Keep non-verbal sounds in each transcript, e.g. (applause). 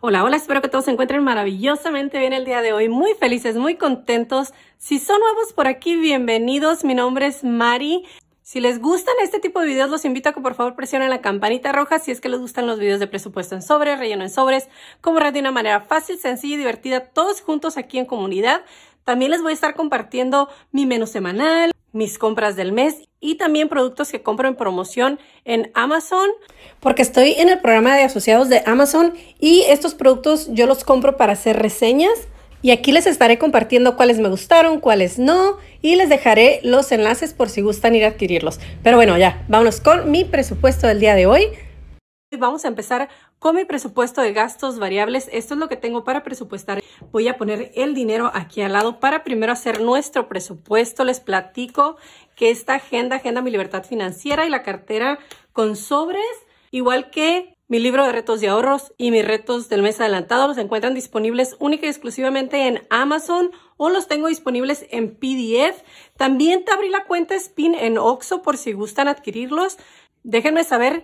Hola, hola, espero que todos se encuentren maravillosamente bien el día de hoy, muy felices, muy contentos. Si son nuevos por aquí, bienvenidos. Mi nombre es Mari. Si les gustan este tipo de videos, los invito a que por favor presionen la campanita roja si es que les gustan los videos de presupuesto en sobres, relleno en sobres, como de una manera fácil, sencilla y divertida, todos juntos aquí en comunidad. También les voy a estar compartiendo mi menú semanal, mis compras del mes y también productos que compro en promoción en Amazon. Porque estoy en el programa de asociados de Amazon y estos productos yo los compro para hacer reseñas. Y aquí les estaré compartiendo cuáles me gustaron, cuáles no, y les dejaré los enlaces por si gustan ir a adquirirlos. Pero bueno, ya, vámonos con mi presupuesto del día de hoy. Vamos a empezar con mi presupuesto de gastos variables. Esto es lo que tengo para presupuestar. Voy a poner el dinero aquí al lado para primero hacer nuestro presupuesto. Les platico que esta agenda, Agenda Mi Libertad Financiera y la cartera con sobres, igual que mi libro de retos de ahorros y mis retos del mes adelantado los encuentran disponibles única y exclusivamente en Amazon o los tengo disponibles en PDF. También te abrí la cuenta SPIN en OXO por si gustan adquirirlos. Déjenme saber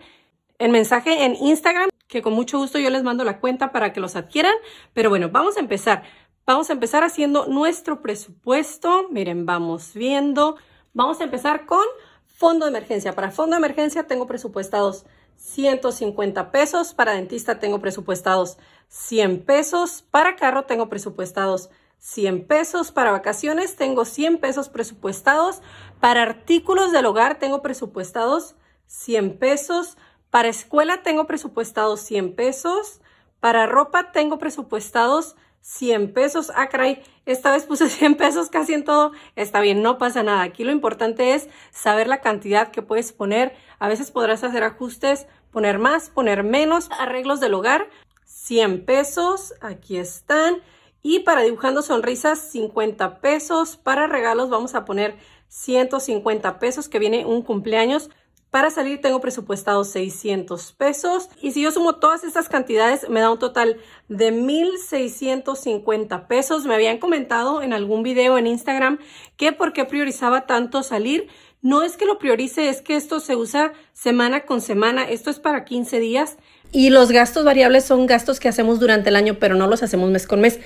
el mensaje en Instagram, que con mucho gusto yo les mando la cuenta para que los adquieran. Pero bueno, vamos a empezar. Vamos a empezar haciendo nuestro presupuesto. Miren, vamos viendo. Vamos a empezar con fondo de emergencia. Para fondo de emergencia tengo presupuestados 150 pesos. Para dentista tengo presupuestados 100 pesos. Para carro tengo presupuestados 100 pesos. Para vacaciones tengo 100 pesos presupuestados. Para artículos del hogar tengo presupuestados 100 pesos. Para escuela tengo presupuestados 100 pesos. Para ropa tengo presupuestados 100 pesos. Ah, caray, esta vez puse 100 (laughs) pesos casi en todo. Está bien, no pasa nada. Aquí lo importante es saber la cantidad que puedes poner. A veces podrás hacer ajustes, poner más, poner menos. Arreglos del hogar, 100 pesos. Aquí están. Y para dibujando sonrisas, 50 pesos. Para regalos vamos a poner 150 pesos que viene un cumpleaños. Para salir tengo presupuestado 600 pesos y si yo sumo todas estas cantidades me da un total de 1,650 pesos. Me habían comentado en algún video en Instagram que por qué priorizaba tanto salir. No es que lo priorice, es que esto se usa semana con semana. Esto es para 15 días. Y los gastos variables son gastos que hacemos durante el año, pero no los hacemos mes con mes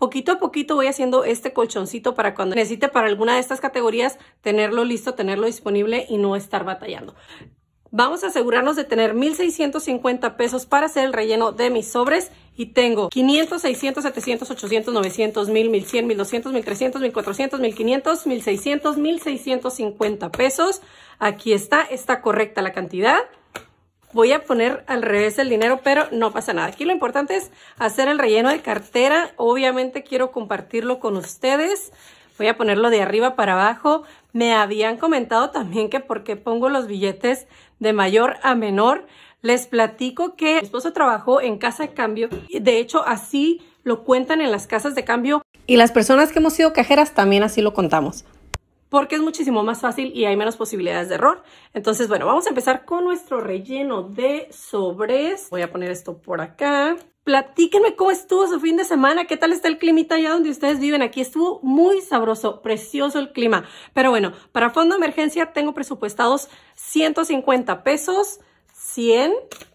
poquito a poquito voy haciendo este colchoncito para cuando necesite para alguna de estas categorías tenerlo listo, tenerlo disponible y no estar batallando. Vamos a asegurarnos de tener 1,650 pesos para hacer el relleno de mis sobres y tengo 500, 600, 700, 800, 900, 1000, 1100, 1200, 1300, 1400, 1500, 1600, 1650 pesos. Aquí está, está correcta la cantidad voy a poner al revés el dinero, pero no pasa nada. Aquí lo importante es hacer el relleno de cartera. Obviamente quiero compartirlo con ustedes. Voy a ponerlo de arriba para abajo. Me habían comentado también que porque pongo los billetes de mayor a menor. Les platico que mi esposo trabajó en casa de cambio. De hecho, así lo cuentan en las casas de cambio. Y las personas que hemos sido cajeras también así lo contamos porque es muchísimo más fácil y hay menos posibilidades de error. Entonces, bueno, vamos a empezar con nuestro relleno de sobres. Voy a poner esto por acá. Platíquenme cómo estuvo su fin de semana, qué tal está el climita allá donde ustedes viven. Aquí estuvo muy sabroso, precioso el clima. Pero bueno, para fondo de emergencia tengo presupuestados 150 pesos, 100,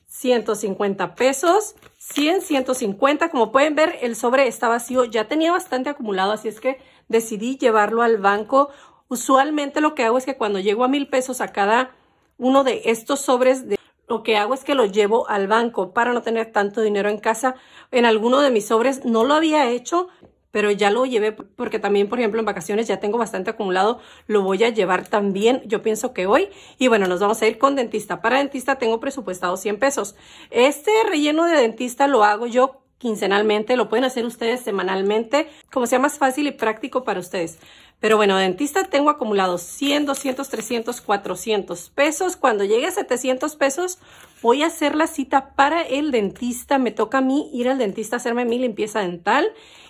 150 pesos, 100, 150. Como pueden ver, el sobre está vacío, ya tenía bastante acumulado, así es que decidí llevarlo al banco Usualmente lo que hago es que cuando llego a mil pesos a cada uno de estos sobres, de, lo que hago es que lo llevo al banco para no tener tanto dinero en casa. En alguno de mis sobres no lo había hecho, pero ya lo llevé porque también, por ejemplo, en vacaciones ya tengo bastante acumulado, lo voy a llevar también, yo pienso que hoy. Y bueno, nos vamos a ir con dentista. Para dentista tengo presupuestado 100 pesos. Este relleno de dentista lo hago yo quincenalmente, lo pueden hacer ustedes semanalmente, como sea más fácil y práctico para ustedes. Pero bueno, dentista tengo acumulado 100, 200, 300, 400 pesos. Cuando llegue a 700 pesos, voy a hacer la cita para el dentista. Me toca a mí ir al dentista a hacerme mi limpieza dental.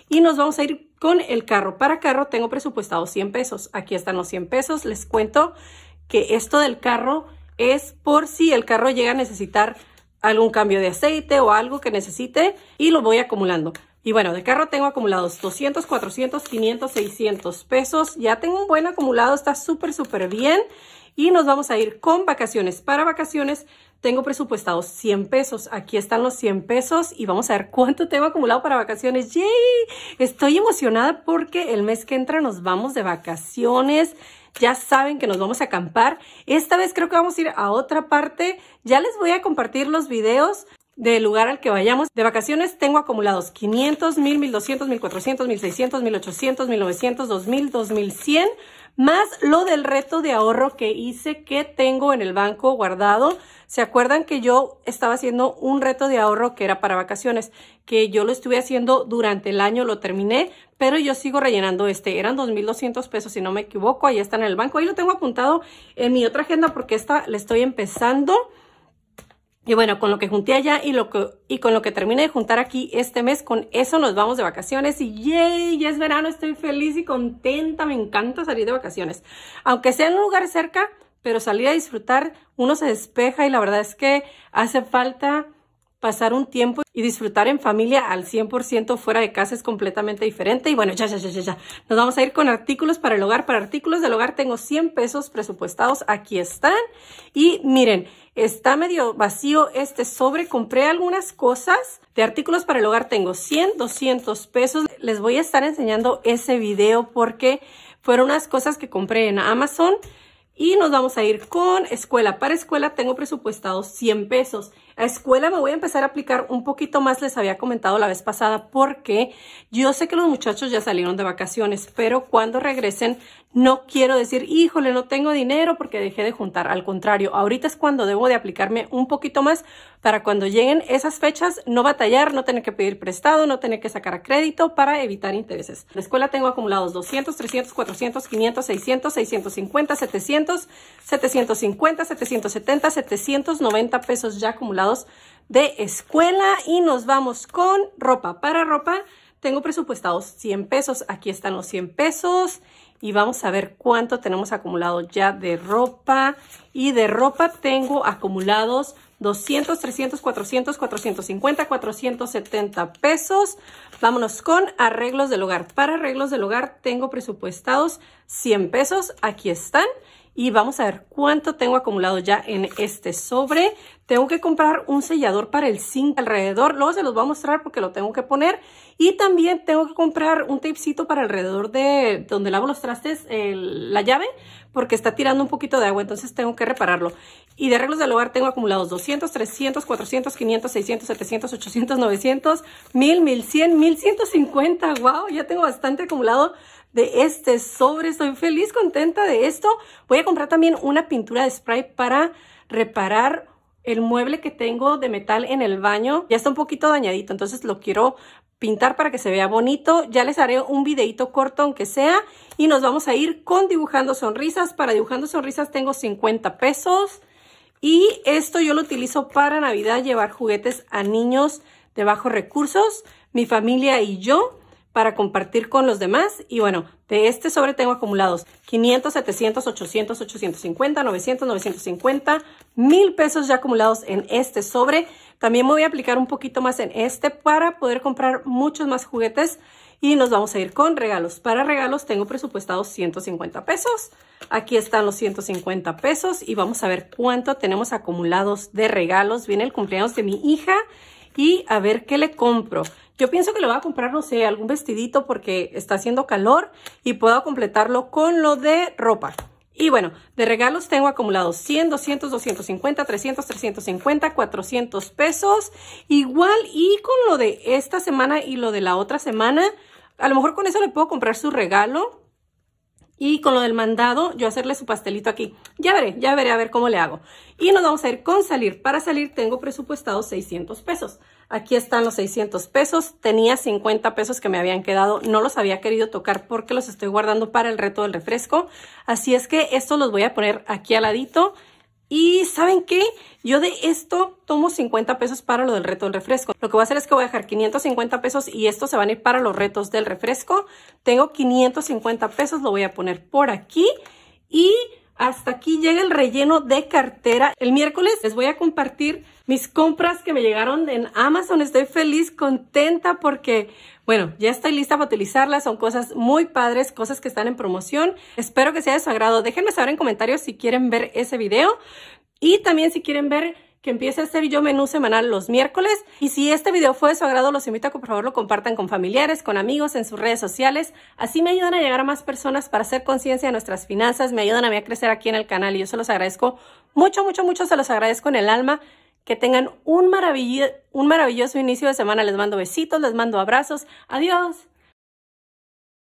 Y nos vamos a ir con el carro. Para carro tengo presupuestado 100 pesos. Aquí están los 100 pesos. Les cuento que esto del carro es por si el carro llega a necesitar algún cambio de aceite o algo que necesite y lo voy acumulando. Y bueno, de carro tengo acumulados 200, 400, 500, 600 pesos. Ya tengo un buen acumulado, está súper, súper bien. Y nos vamos a ir con vacaciones. Para vacaciones tengo presupuestados 100 pesos. Aquí están los 100 pesos y vamos a ver cuánto tengo acumulado para vacaciones. ¡Yay! Estoy emocionada porque el mes que entra nos vamos de vacaciones. Ya saben que nos vamos a acampar. Esta vez creo que vamos a ir a otra parte. Ya les voy a compartir los videos del lugar al que vayamos. De vacaciones tengo acumulados 500, 1000, 1200, 1400, 1600, 1800, 1900, 2000, 2100, más lo del reto de ahorro que hice que tengo en el banco guardado. ¿Se acuerdan que yo estaba haciendo un reto de ahorro que era para vacaciones? Que yo lo estuve haciendo durante el año, lo terminé, pero yo sigo rellenando este. Eran 2.200 pesos, si no me equivoco. Ahí está en el banco. Ahí lo tengo apuntado en mi otra agenda porque esta le estoy empezando. Y bueno, con lo que junté allá y, lo que, y con lo que terminé de juntar aquí este mes, con eso nos vamos de vacaciones y ¡yay! Ya es verano, estoy feliz y contenta, me encanta salir de vacaciones. Aunque sea en un lugar cerca, pero salir a disfrutar, uno se despeja y la verdad es que hace falta pasar un tiempo y disfrutar en familia al 100% fuera de casa es completamente diferente. Y bueno, ya, ya, ya, ya, ya. Nos vamos a ir con artículos para el hogar. Para artículos del hogar tengo 100 pesos presupuestados. Aquí están. Y miren, Está medio vacío este sobre. Compré algunas cosas de artículos para el hogar. Tengo 100, 200 pesos. Les voy a estar enseñando ese video porque fueron unas cosas que compré en Amazon. Y nos vamos a ir con escuela. Para escuela tengo presupuestado 100 pesos. A escuela me voy a empezar a aplicar un poquito más, les había comentado la vez pasada, porque yo sé que los muchachos ya salieron de vacaciones, pero cuando regresen no quiero decir, híjole, no tengo dinero porque dejé de juntar. Al contrario, ahorita es cuando debo de aplicarme un poquito más para cuando lleguen esas fechas no batallar, no tener que pedir prestado, no tener que sacar a crédito para evitar intereses. En la escuela tengo acumulados 200, 300, 400, 500, 600, 650, 700 750, 770, 790 pesos ya acumulados de escuela. Y nos vamos con ropa. Para ropa tengo presupuestados 100 pesos. Aquí están los 100 pesos. Y vamos a ver cuánto tenemos acumulado ya de ropa. Y de ropa tengo acumulados 200, 300, 400, 450, 470 pesos. Vámonos con arreglos del hogar. Para arreglos del hogar tengo presupuestados 100 pesos. Aquí están y vamos a ver cuánto tengo acumulado ya en este sobre. Tengo que comprar un sellador para el zinc alrededor. Luego se los voy a mostrar porque lo tengo que poner. Y también tengo que comprar un tapecito para alrededor de donde lavo los trastes, la llave, porque está tirando un poquito de agua, entonces tengo que repararlo. Y de arreglos del hogar tengo acumulados 200, 300, 400, 500, 600, 700, 800, 900, 1000, 1100, 1150. ¡Wow! Ya tengo bastante acumulado de este sobre. Estoy feliz, contenta de esto. Voy a comprar también una pintura de spray para reparar el mueble que tengo de metal en el baño. Ya está un poquito dañadito, entonces lo quiero pintar para que se vea bonito. Ya les haré un videito corto aunque sea y nos vamos a ir con Dibujando Sonrisas. Para Dibujando Sonrisas tengo 50 pesos y esto yo lo utilizo para Navidad llevar juguetes a niños de bajos recursos, mi familia y yo para compartir con los demás. Y bueno, de este sobre tengo acumulados 500, 700, 800, 850, 900, 950, mil pesos ya acumulados en este sobre. También me voy a aplicar un poquito más en este para poder comprar muchos más juguetes. Y nos vamos a ir con regalos. Para regalos tengo presupuestados 150 pesos. Aquí están los 150 pesos y vamos a ver cuánto tenemos acumulados de regalos. Viene el cumpleaños de mi hija y a ver qué le compro. Yo pienso que le voy a comprar, no sé, algún vestidito porque está haciendo calor y puedo completarlo con lo de ropa. Y bueno, de regalos tengo acumulados 100, 200, 250, 300, 350, 400 pesos. Igual y con lo de esta semana y lo de la otra semana, a lo mejor con eso le puedo comprar su regalo y con lo del mandado, yo hacerle su pastelito aquí. Ya veré, ya veré a ver cómo le hago. Y nos vamos a ir con salir. Para salir tengo presupuestado 600 pesos. Aquí están los 600 pesos. Tenía 50 pesos que me habían quedado. No los había querido tocar porque los estoy guardando para el reto del refresco. Así es que esto los voy a poner aquí al ladito. Y ¿saben qué? Yo de esto tomo 50 pesos para lo del reto del refresco. Lo que voy a hacer es que voy a dejar 550 pesos y estos se van a ir para los retos del refresco. Tengo 550 pesos, lo voy a poner por aquí y hasta aquí llega el relleno de cartera. El miércoles les voy a compartir mis compras que me llegaron en Amazon. Estoy feliz, contenta porque bueno, ya estoy lista para utilizarlas. Son cosas muy padres, cosas que están en promoción. Espero que sea de su agrado. Déjenme saber en comentarios si quieren ver ese video. Y también si quieren ver que empiece a hacer yo menú semanal los miércoles. Y si este video fue de su agrado, los invito a que por favor lo compartan con familiares, con amigos, en sus redes sociales. Así me ayudan a llegar a más personas para hacer conciencia de nuestras finanzas, me ayudan a mí a crecer aquí en el canal y yo se los agradezco mucho, mucho, mucho, se los agradezco en el alma. Que tengan un, un maravilloso inicio de semana. Les mando besitos, les mando abrazos. Adiós.